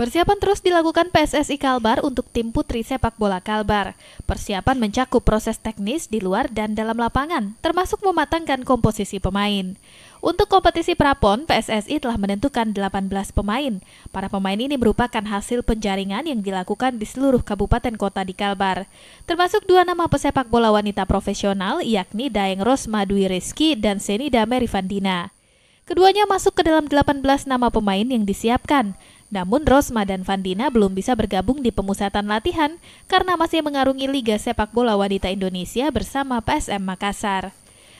Persiapan terus dilakukan PSSI Kalbar untuk tim putri sepak bola Kalbar. Persiapan mencakup proses teknis di luar dan dalam lapangan, termasuk mematangkan komposisi pemain. Untuk kompetisi prapon, PSSI telah menentukan 18 pemain. Para pemain ini merupakan hasil penjaringan yang dilakukan di seluruh kabupaten kota di Kalbar. Termasuk dua nama pesepak bola wanita profesional, yakni Daeng Rosma Dwi Rizki dan Senida Merivandina. Keduanya masuk ke dalam 18 nama pemain yang disiapkan. Namun Rosma dan Vandina belum bisa bergabung di pemusatan latihan karena masih mengarungi Liga Sepak Bola Wanita Indonesia bersama PSM Makassar.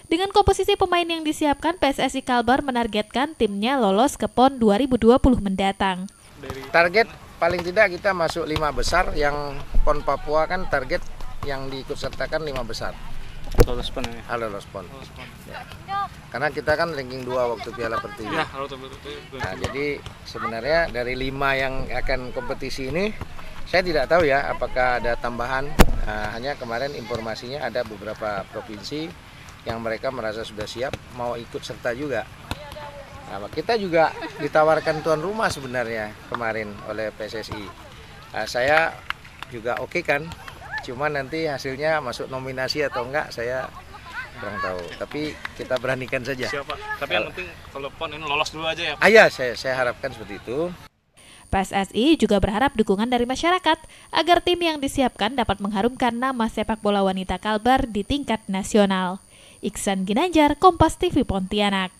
Dengan komposisi pemain yang disiapkan, PSSI Kalbar menargetkan timnya lolos ke PON 2020 mendatang. Target paling tidak kita masuk lima besar, yang PON Papua kan target yang diikutsertakan lima besar. Lolos PON ya? lolos PON. Lolos PON. Ya karena kita kan ranking dua waktu Piala Pertiwi. Ya, nah, jadi sebenarnya dari lima yang akan kompetisi ini, saya tidak tahu ya apakah ada tambahan. Nah, hanya kemarin informasinya ada beberapa provinsi yang mereka merasa sudah siap mau ikut serta juga. Nah, kita juga ditawarkan tuan rumah sebenarnya kemarin oleh PSSI. Nah, saya juga oke okay kan, cuman nanti hasilnya masuk nominasi atau enggak saya kurang tahu tapi kita beranikan saja siapa tapi yang penting kalau ini lolos dulu aja ya Pak. Ah, ya saya saya harapkan seperti itu PSSI juga berharap dukungan dari masyarakat agar tim yang disiapkan dapat mengharumkan nama sepak bola wanita Kalbar di tingkat nasional. Iksan Ginanjar, Kompas TV Pontianak.